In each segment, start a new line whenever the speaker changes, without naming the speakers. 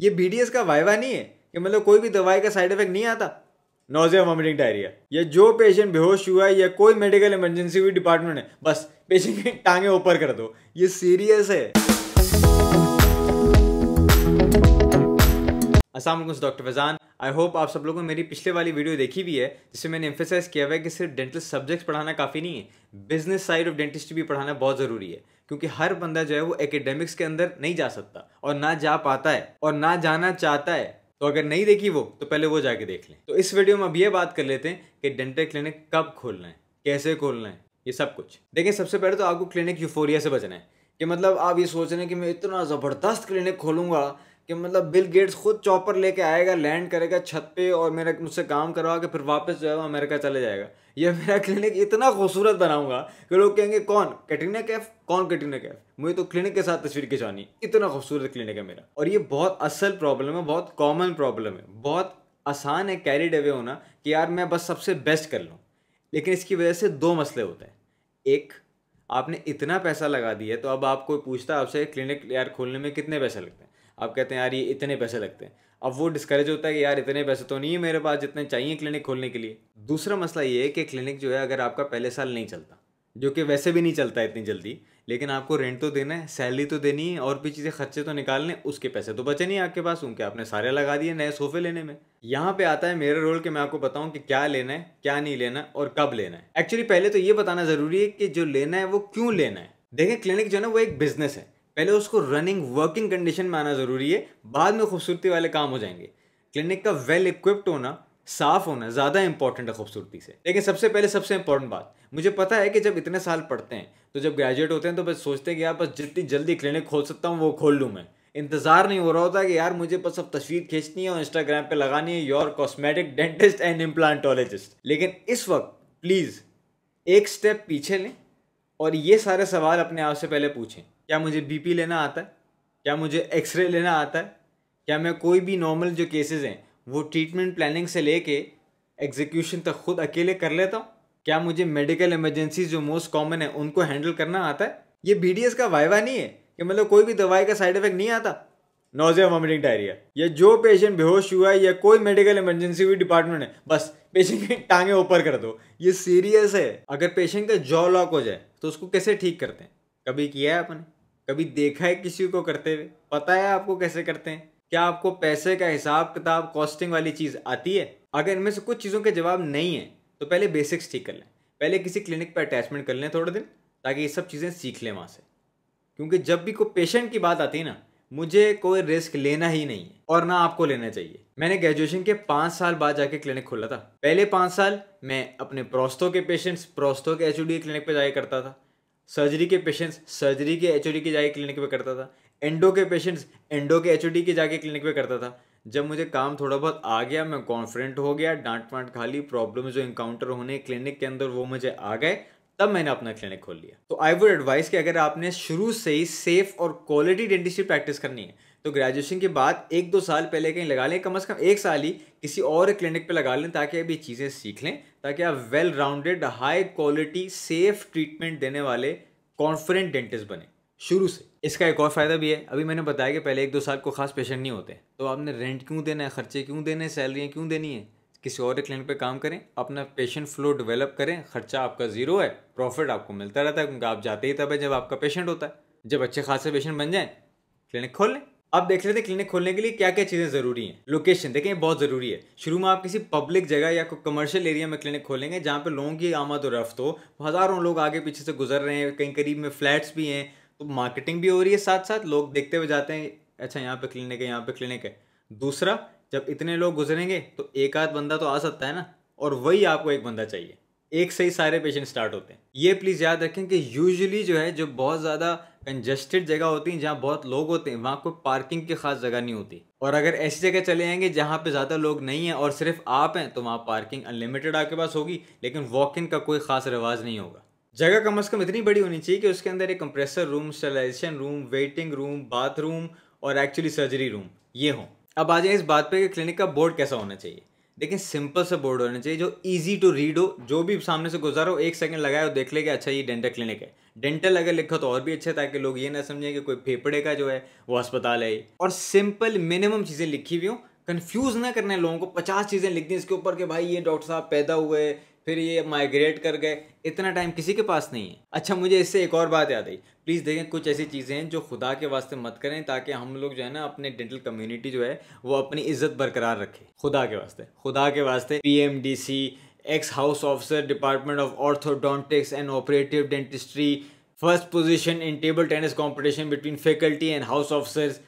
ये बी का वाइवा नहीं है कि मतलब कोई भी दवाई का साइड इफेक्ट नहीं आता नोजिया वॉमिटिंग डायरिया या जो पेशेंट बेहोश हुआ है या कोई मेडिकल इमरजेंसी हुई डिपार्टमेंट है बस पेशेंट की टांगे ऊपर कर दो ये सीरियस है असल डॉक्टर फैजान आई होप आप सब लोगों ने मेरी पिछले वाली वीडियो देखी भी है जिसमें मैंने एम्फेसाइज किया हुआ है कि सिर्फ डेंटल सब्जेक्ट्स पढ़ाना काफ़ी नहीं है बिजनेस साइड ऑफ डेंटिस्ट्री भी पढ़ाना बहुत ज़रूरी है क्योंकि हर बंदा जो है वो एकेडमिक्स के अंदर नहीं जा सकता और ना जा पाता है और ना जाना चाहता है तो अगर नहीं देखी वो तो पहले वो जाके देख लें तो इस वीडियो में अब ये बात कर लेते हैं कि डेंटल क्लिनिक कब खोलना है कैसे खोलना है ये सब कुछ देखिए सबसे पहले तो आपको क्लिनिक यूफोरिया से बचना है कि मतलब आप ये सोच रहे हैं कि मैं इतना ज़बरदस्त क्लिनिक खोलूँगा कि मतलब बिल गेट्स खुद चॉपर लेके आएगा लैंड करेगा छत पे और मेरा मुझसे काम करवा के फिर वापस जो है वो अमेरिका चले जाएगा ये मेरा क्लिनिक इतना खूबसूरत बनाऊंगा कि लोग कहेंगे कौन कैटरीना कैफ कौन कैटरीना कैफ मुझे तो क्लिनिक के साथ तस्वीर खिंचानी इतना खूबसूरत क्लिनिक है मेरा और ये बहुत असल प्रॉब्लम है बहुत कॉमन प्रॉब्लम है बहुत आसान है कैरिड अवे होना कि यार मैं बस सबसे बेस्ट कर लूँ लेकिन इसकी वजह से दो मसले होते हैं एक आपने इतना पैसा लगा दिया तो अब आप कोई पूछता आपसे क्लिनिक यार खोलने में कितने पैसे लगते हैं आप कहते हैं यार ये इतने पैसे लगते हैं अब वो डिस्करेज होता है कि यार इतने पैसे तो नहीं है मेरे पास जितने चाहिए क्लिनिक खोलने के लिए दूसरा मसला ये है कि क्लिनिक जो है अगर आपका पहले साल नहीं चलता जो कि वैसे भी नहीं चलता इतनी जल्दी लेकिन आपको रेंट तो देना है सैलरी तो देनी है और भी चीज़ें खर्चे तो निकालने उसके पैसे तो बचे नहीं आपके पास उनके आपने सारे लगा दिए नए सोफे लेने में यहाँ पे आता है मेरा रोल कि मैं आपको बताऊँ कि क्या लेना है क्या नहीं लेना है और कब लेना है एक्चुअली पहले तो ये बताना ज़रूरी है कि जो लेना है वो क्यों लेना है देखें क्लिनिक जो है ना वो एक बिजनेस है पहले उसको रनिंग वर्किंग कंडीशन में आना ज़रूरी है बाद में खूबसूरती वाले काम हो जाएंगे क्लिनिक का वेल इक्विप्ड होना साफ होना ज़्यादा इंपॉर्टेंट है खूबसूरती से लेकिन सबसे पहले सबसे इंपॉर्टेंट बात मुझे पता है कि जब इतने साल पढ़ते हैं तो जब ग्रेजुएट होते हैं तो बस सोचते हैं कि यार बस जितनी जल्दी क्लिनिक खोल सकता हूँ वो खोल लूँ मैं इंतज़ार नहीं हो रहा होता कि यार मुझे बस अब तस्वीर खींचनी है और इंस्टाग्राम पे लगानी है your cosmetic dentist and implantologist लेकिन इस वक्त प्लीज़ एक स्टेप पीछे लें और ये सारे सवाल अपने आप से पहले पूछें क्या मुझे बीपी लेना आता है क्या मुझे एक्सरे लेना आता है क्या मैं कोई भी नॉर्मल जो केसेस हैं वो ट्रीटमेंट प्लानिंग से लेके एग्जीक्यूशन तक खुद अकेले कर लेता हूँ क्या मुझे मेडिकल इमरजेंसी जो मोस्ट कॉमन है उनको हैंडल करना आता है ये बी का वाइवा नहीं है कि मतलब कोई भी दवाई का साइड इफेक्ट नहीं आता नोजिया वॉमिटिंग डायरिया ये जो पेशेंट बेहोश हुआ है या कोई मेडिकल इमरजेंसी हुई डिपार्टमेंट है बस पेशेंट की टांगे ऊपर कर दो ये सीरियस है अगर पेशेंट का जॉ लॉक हो जाए तो उसको कैसे ठीक करते हैं कभी किया है आपने कभी देखा है किसी को करते हुए पता है आपको कैसे करते हैं क्या आपको पैसे का हिसाब किताब कॉस्टिंग वाली चीज़ आती है अगर इनमें से कुछ चीज़ों के जवाब नहीं है तो पहले बेसिक्स ठीक कर लें पहले किसी क्लिनिक पर अटैचमेंट कर लें थोड़े दिन ताकि ये सब चीज़ें सीख लें वहाँ से क्योंकि जब भी कोई पेशेंट की बात आती है ना मुझे कोई रिस्क लेना ही नहीं है और ना आपको लेना चाहिए मैंने ग्रेजुएशन के पाँच साल बाद जाके क्लिनिक खोला था पहले पाँच साल मैं अपने प्रोस्तों के पेशेंट्स प्रोस्तों के एच क्लिनिक पर जाया करता था सर्जरी के पेशेंट्स सर्जरी के एच के जाके क्लिनिक पे करता था एंडो के पेशेंट्स एंडो के एच के जाके क्लिनिक पे करता था जब मुझे काम थोड़ा बहुत आ गया मैं कॉन्फिडेंट हो गया डांट वांट खाली प्रॉब्लम जो इंकाउंटर होने क्लिनिक के अंदर वो मुझे आ गए तब मैंने अपना क्लिनिक खोल लिया तो आई वुड एडवाइस कि अगर आपने शुरू से ही सेफ और क्वालिटी डेंटिस्ट्री प्रैक्टिस करनी है तो ग्रेजुएशन के बाद एक दो साल पहले कहीं लगा लें कम से कम एक साल ही किसी और क्लिनिक पे लगा लें ताकि अभी ये चीज़ें सीख लें ताकि आप well rounded high quality safe treatment देने वाले कॉन्फिडेंट डेंटिस्ट बने शुरू से इसका एक और फ़ायदा भी है अभी मैंने बताया कि पहले एक दो साल को खास पेशेंट नहीं होते तो आपने रेंट क्यों देना है खर्चे क्यों देने हैं सैलरियाँ क्यों देनी है किसी और क्लिनिक पे काम करें अपना पेशेंट फ्लो डेवलप करें खर्चा आपका ज़ीरो है प्रॉफिट आपको मिलता रहता है क्योंकि आप जाते ही तब है जब आपका पेशेंट होता है जब अच्छे खासे पेशेंट बन जाएँ क्लिनिक खोल लें आप देख लेते क्लिनिक खोलने के लिए क्या क्या चीज़ें ज़रूरी हैं लोकेशन देखें बहुत ज़रूरी है शुरू में आप किसी पब्लिक जगह या कोई कमर्शियल एरिया में क्लिनिक खोलेंगे जहाँ पे लोगों की आमद और रफ्त हो हज़ारों लोग आगे पीछे से गुजर रहे हैं कहीं करीब में फ्लैट्स भी हैं तो मार्केटिंग भी हो रही है साथ साथ लोग देखते हुए जाते हैं अच्छा यहाँ पर क्लिनिक है यहाँ पर क्लिनिक है दूसरा जब इतने लोग गुजरेंगे तो एक आध बंदा तो आ सकता है ना और वही आपको एक बंदा चाहिए एक से ही सारे पेशेंट स्टार्ट होते हैं ये प्लीज़ याद रखें कि यूजुअली जो है जो बहुत ज़्यादा कंजस्टेड जगह होती हैं जहाँ बहुत लोग होते हैं वहाँ कोई पार्किंग की खास जगह नहीं होती और अगर ऐसी जगह चले जाएंगे जहाँ पे ज़्यादा लोग नहीं हैं और सिर्फ आप हैं तो वहाँ पार्किंग अनलिमिटेड आपके पास होगी लेकिन वॉक इन का कोई खास रिवाज नहीं होगा जगह कम अज़ कम इतनी बड़ी होनी चाहिए कि उसके अंदर एक compressor room sterilisation room waiting room bathroom और एक्चुअली सर्जरी रूम ये हों अब आ जाए इस बात पर कि क्लिनिक का बोर्ड कैसा होना चाहिए देखिए सिंपल से बोर्ड होने चाहिए जो इजी टू रीड हो जो भी सामने से गुजारो एक सेकंड लगाए और देख ले कि अच्छा ये डेंटल क्लिनिक है डेंटल अगर लिखो तो और भी अच्छा ताकि लोग ये ना समझें कि कोई फेफड़े का जो है वो अस्पताल है और सिंपल मिनिमम चीज़ें लिखी हुई हों कन्फ्यूज़ ना करने लोगों को पचास चीज़ें लिख दी इसके ऊपर कि भाई ये डॉक्टर साहब पैदा हुए फिर ये माइग्रेट कर गए इतना टाइम किसी के पास नहीं है अच्छा मुझे इससे एक और बात याद आई प्लीज़ देखें कुछ ऐसी चीज़ें हैं जो खुदा के वास्ते मत करें ताकि हम लोग जो है ना अपने डेंटल कम्युनिटी जो है वो अपनी इज्जत बरकरार रखें खुदा के वास्ते खुदा के वास्ते P M D C ex house officer department of orthodontics and operative dentistry first position in table tennis competition between faculty and house officers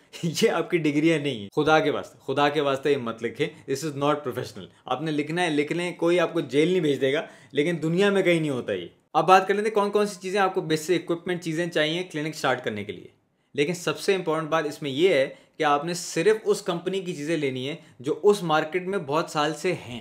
ये आपकी डिग्रियाँ नहीं है खुदा के वास्ते खुदा के वास्ते ये मत लिखें दिस इज़ नॉट प्रोफेशनल आपने लिखना है लिख लें कोई आपको जेल नहीं भेज देगा लेकिन दुनिया में कहीं नहीं होता ये अब बात कर लेते कौन कौन सी चीज़ें आपको बेसिक इक्विपमेंट चीज़ें चाहिए क्लिनिक स्टार्ट करने के लिए लेकिन सबसे इंपॉर्टेंट बात इसमें यह है कि आपने सिर्फ उस कंपनी की चीज़ें लेनी है जो उस मार्केट में बहुत साल से हैं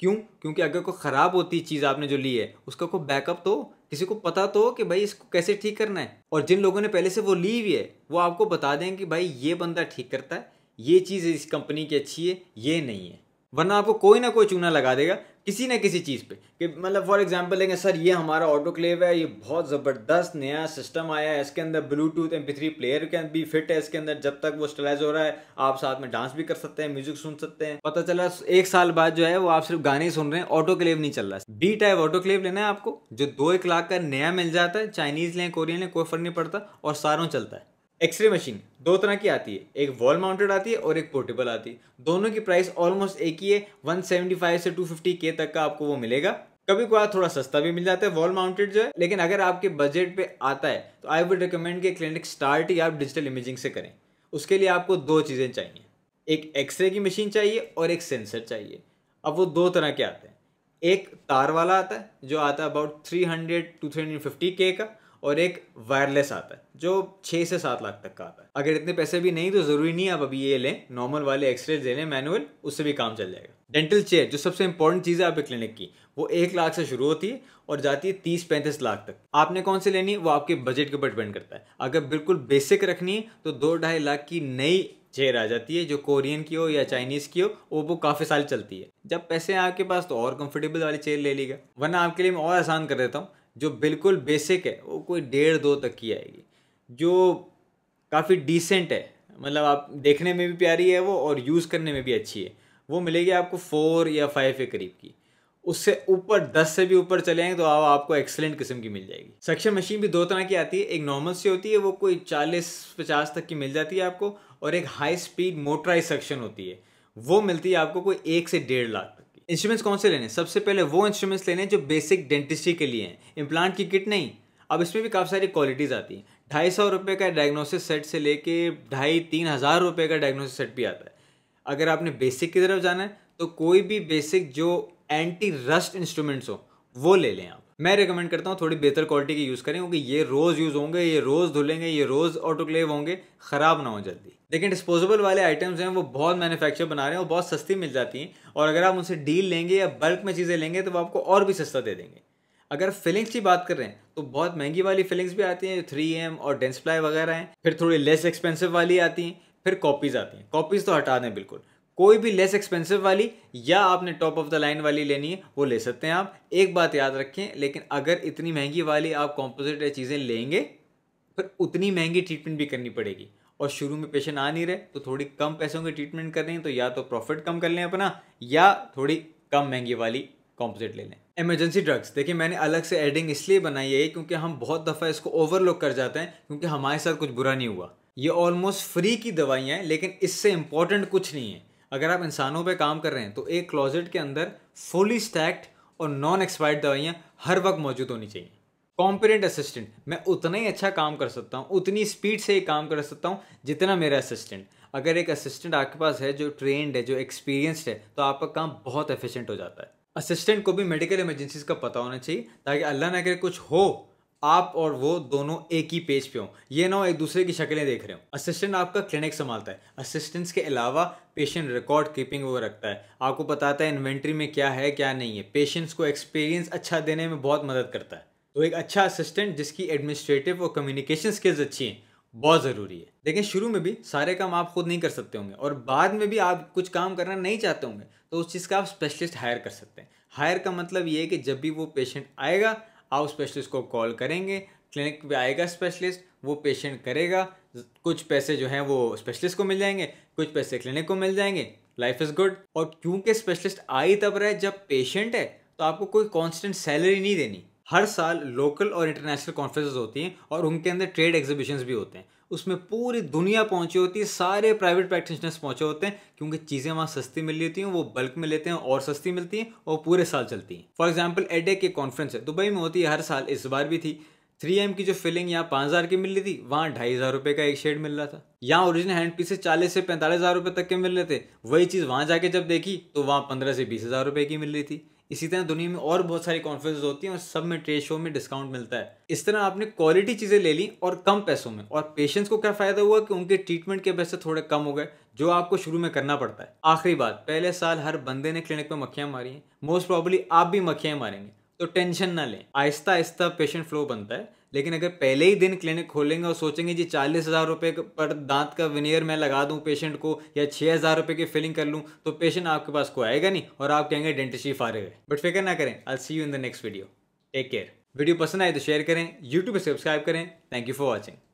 क्यों क्योंकि अगर कोई ख़राब होती चीज़ आपने जो ली है उसका कोई बैकअप तो किसी को पता तो कि भाई इसको कैसे ठीक करना है और जिन लोगों ने पहले से वो ली हुई है वो आपको बता दें कि भाई ये बंदा ठीक करता है ये चीज़ इस कंपनी की अच्छी है ये नहीं है वरना आपको कोई ना कोई चूना लगा देगा किसी ना किसी चीज़ पे कि मतलब फॉर एग्जांपल लेंगे सर ये हमारा ऑटोक्लेव है ये बहुत ज़बरदस्त नया सिस्टम आया है इसके अंदर ब्लूटूथ एम थ्री प्लेयर के भी फिट है इसके अंदर जब तक वो स्टलाइज हो रहा है आप साथ में डांस भी कर सकते हैं म्यूजिक सुन सकते हैं पता चला एक साल बाद जो है वो आप सिर्फ गाने ही सुन रहे हैं ऑटो क्लेव नहीं चल रहा है बी टाइप ऑटो क्लेव लेना है आपको जो दो एक लाख का नया मिल जाता है चाइनीज लें कोरियन लें कोई फर्क नहीं पड़ता और सारों चलता है एक्सरे मशीन दो तरह की आती है एक वॉल माउंटेड आती है और एक पोर्टेबल आती है दोनों की प्राइस ऑलमोस्ट एक ही है 175 से 250 के तक का आपको वो मिलेगा कभी कभार थोड़ा सस्ता भी मिल जाता है वॉल माउंटेड जो है लेकिन अगर आपके बजट पे आता है तो आई वुड रिकमेंड कि क्लिनिक स्टार्ट ही आप डिजिटल इमेजिंग से करें उसके लिए आपको दो चीज़ें चाहिए एक एक्सरे की मशीन चाहिए और एक सेंसर चाहिए अब वो दो तरह के आते हैं एक तार वाला आता है जो आता है अबाउट हंड्रेड टू थ्री के का और एक वायरलेस आता है जो छः से सात लाख तक का आता है अगर इतने पैसे भी नहीं तो ज़रूरी नहीं आप अभी ये लें नॉर्मल वाले एक्सरे ले लें मैनुअल उससे भी काम चल जाएगा डेंटल चेयर जो सबसे इंपॉर्टेंट चीज़ है आपके क्लिनिक की वो एक लाख से शुरू होती है और जाती है तीस पैंतीस लाख तक आपने कौन सी लेनी वो आपके बजट के ऊपर डिपेंड करता है अगर बिल्कुल बेसिक रखनी है तो दो ढाई लाख की नई चेयर आ जाती है जो कोरियन की हो या चाइनीज़ की हो वो वो काफ़ी साल चलती है जब पैसे हैं आपके पास तो और कंफर्टेबल वाली चेयर ले लीजिएगा वरना आपके लिए मैं और आसान कर देता हूँ जो बिल्कुल बेसिक है वो कोई डेढ़ दो तक की आएगी जो काफ़ी डिसेंट है मतलब आप देखने में भी प्यारी है वो और यूज़ करने में भी अच्छी है वो मिलेगी आपको फोर या फाइव के करीब की उससे ऊपर दस से भी ऊपर चले जाएंगे तो आप आपको एक्सेलेंट किस्म की मिल जाएगी सक्शन मशीन भी दो तरह की आती है एक नॉर्मल सी होती है वो कोई चालीस पचास तक की मिल जाती है आपको और एक हाई स्पीड मोटराइज सक्शन होती है वो मिलती है आपको कोई एक से डेढ़ लाख तक इंस्ट्रूमेंट्स कौन से लेने सबसे पहले वो इंस्ट्रूमेंट्स लेने जो बेसिक डेंटिस्ट्री के लिए हैं इम्प्लांट की किट नहीं अब इसमें भी काफ़ी सारी क्वालिटीज़ आती हैं ढाई सौ रुपये का डायग्नोसिस सेट से लेके ढाई तीन हज़ार रुपये का डायग्नोसिस सेट भी आता है अगर आपने बेसिक की तरफ जाना है तो कोई भी बेसिक जो एंटी रस्ट इंस्ट्रूमेंट्स हो वो ले लें आप मैं रिकमेंड करता हूँ थोड़ी बेहतर क्वालिटी के यूज़ करें क्योंकि ये रोज़ यूज़ होंगे ये रोज़ धुलेंगे ये रोज़ ऑटोक्लेव होंगे ख़राब ना हो जल्दी लेकिन डिस्पोजेबल वाले आइटम्स हैं वो बहुत मैन्युफैक्चर बना रहे हैं और बहुत सस्ती मिल जाती हैं और अगर आप उनसे डील लेंगे या बल्क में चीज़ें लेंगे तो वो आपको और भी सस्ता दे देंगे अगर फिलिंग्स की बात कर रहे हैं तो बहुत महंगी वाली फिलिंग्स भी आती हैं थ्री एम और डेंस प्लाई वगैरह हैं फिर थोड़ी लेस एक्सपेंसिव वाली आती हैं फिर कॉपीज़ आती हैं कॉपीज़ तो हटा दें बिल्कुल कोई भी लेस एक्सपेंसिव वाली या आपने टॉप ऑफ द लाइन वाली लेनी है वो ले सकते हैं आप एक बात याद रखें लेकिन अगर इतनी महंगी वाली आप कॉम्पोजिट या चीज़ें लेंगे फिर उतनी महंगी ट्रीटमेंट भी करनी पड़ेगी और शुरू में पेशेंट आ नहीं रहे तो थोड़ी कम पैसों की ट्रीटमेंट कर रहे हैं तो या तो प्रॉफिट कम कर लें अपना या थोड़ी कम महंगी वाली कॉम्पोजिट ले लें इमरजेंसी ड्रग्स देखिए मैंने अलग से एडिंग इसलिए बनाई है क्योंकि हम बहुत दफ़ा इसको ओवरलुक कर जाते हैं क्योंकि हमारे साथ कुछ बुरा नहीं हुआ ये ऑलमोस्ट फ्री की दवाइयाँ हैं लेकिन इससे इंपॉर्टेंट कुछ नहीं है अगर आप इंसानों पे काम कर रहे हैं तो एक क्लोजेट के अंदर फुली स्टैक्ड और नॉन एक्सपायर्ड दवाइयाँ हर वक्त मौजूद होनी चाहिए कॉम्पिटेंट असिस्टेंट मैं उतना ही अच्छा काम कर सकता हूँ उतनी स्पीड से ही काम कर सकता हूँ जितना मेरा असिस्टेंट अगर एक असिस्टेंट आपके पास है जो ट्रेंड है जो एक्सपीरियंसड है तो आपका काम बहुत एफिशिएंट हो जाता है असिस्टेंट को भी मेडिकल इमरजेंसीज का पता होना चाहिए ताकि अल्लाह ना करे कुछ हो आप और वो दोनों एक ही पेज पे हो ये ना हो एक दूसरे की शक्लें देख रहे हो असिस्टेंट आपका क्लिनिक संभालता है असिस्टेंट्स के अलावा पेशेंट रिकॉर्ड कीपिंग वो रखता है आपको बताता है इन्वेंट्री में क्या है क्या नहीं है पेशेंट्स को एक्सपीरियंस अच्छा देने में बहुत मदद करता है तो एक अच्छा असिस्टेंट जिसकी एडमिनिस्ट्रेटिव और कम्युनिकेशन स्किल्स अच्छी हैं बहुत ज़रूरी है लेकिन शुरू में भी सारे काम आप खुद नहीं कर सकते होंगे और बाद में भी आप कुछ काम करना नहीं चाहते होंगे तो उस चीज़ का आप स्पेशलिस्ट हायर कर सकते हैं हायर का मतलब ये है कि जब भी वो पेशेंट आएगा आप स्पेशलिस्ट को कॉल करेंगे क्लिनिक पे आएगा स्पेशलिस्ट वो पेशेंट करेगा कुछ पैसे जो हैं वो स्पेशलिस्ट को मिल जाएंगे कुछ पैसे क्लिनिक को मिल जाएंगे लाइफ इज़ गुड और क्योंकि स्पेशलिस्ट आई तब रहे जब पेशेंट है तो आपको कोई कॉन्स्टेंट सैलरी नहीं देनी हर साल लोकल और इंटरनेशनल कॉन्फ्रेंसेज होती हैं और उनके अंदर ट्रेड एग्जीबिशंस भी होते हैं उसमें पूरी दुनिया पहुंची होती है सारे प्राइवेट प्रैक्टिशनर्स पहुंचे होते हैं क्योंकि चीज़ें वहाँ सस्ती मिल रही होती हैं वो बल्क में लेते हैं और सस्ती मिलती हैं और पूरे साल चलती हैं फॉर एग्जाम्पल एडेक की कॉन्फ्रेंस है दुबई में होती है हर साल इस बार भी थी थ्री एम की जो फिलिंग यहाँ पाँच हज़ार की मिल रही थी वहाँ ढाई हज़ार रुपये का एक शेड मिल रहा था यहाँ ओरिजिनल हैंड पीसेस चालीस से पैंतालीस हज़ार रुपये तक के मिल रहे थे वही चीज़ वहाँ जाके जब देखी तो वहाँ पंद्रह से बीस हज़ार रुपये की मिल रही थी इसी तरह दुनिया में और बहुत सारी कॉन्फ्रेंस होती हैं और सब में ट्रेड शो में डिस्काउंट मिलता है इस तरह आपने क्वालिटी चीज़ें ले ली और कम पैसों में और पेशेंट्स को क्या फ़ायदा हुआ कि उनके ट्रीटमेंट के पैसे थोड़े कम हो गए जो आपको शुरू में करना पड़ता है आखिरी बात पहले साल हर बंदे ने क्लिनिक में मक्खियाँ मारी हैं मोस्ट प्रॉबली आप भी मक्खियाँ मारेंगे तो टेंशन ना लें आहिस्ता आहिस्ता पेशेंट फ्लो बनता है लेकिन अगर पहले ही दिन क्लिनिक खोलेंगे और सोचेंगे जी चालीस हज़ार रुपये पर दांत का विनियर मैं लगा दूं पेशेंट को या छः हज़ार रुपये की फिलिंग कर लूँ तो पेशेंट आपके पास को आएगा नहीं और आप कहेंगे डेंटिस्ट ही फारे हुए बट फिक्र ना करें I see you in the next video take care video पसंद आए तो शेयर करें यूट्यूब पर सब्सक्राइब करें थैंक यू फॉर वॉचिंग